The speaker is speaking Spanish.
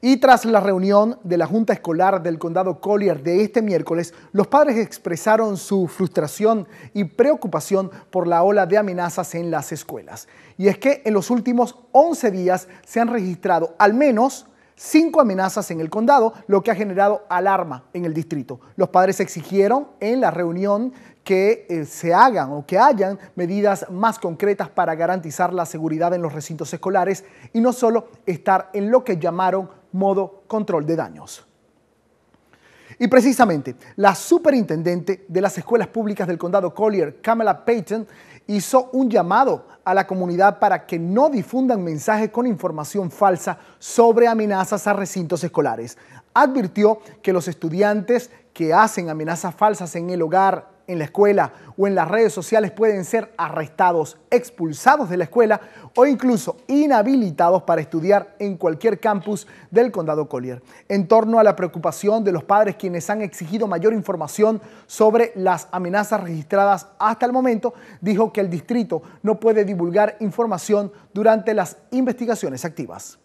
Y tras la reunión de la Junta Escolar del Condado Collier de este miércoles, los padres expresaron su frustración y preocupación por la ola de amenazas en las escuelas. Y es que en los últimos 11 días se han registrado al menos cinco amenazas en el condado, lo que ha generado alarma en el distrito. Los padres exigieron en la reunión que eh, se hagan o que hayan medidas más concretas para garantizar la seguridad en los recintos escolares y no solo estar en lo que llamaron modo control de daños. Y precisamente, la superintendente de las escuelas públicas del condado Collier, Kamala Payton, hizo un llamado a la comunidad para que no difundan mensajes con información falsa sobre amenazas a recintos escolares. Advirtió que los estudiantes que hacen amenazas falsas en el hogar en la escuela o en las redes sociales pueden ser arrestados, expulsados de la escuela o incluso inhabilitados para estudiar en cualquier campus del condado Collier. En torno a la preocupación de los padres quienes han exigido mayor información sobre las amenazas registradas hasta el momento, dijo que el distrito no puede divulgar información durante las investigaciones activas.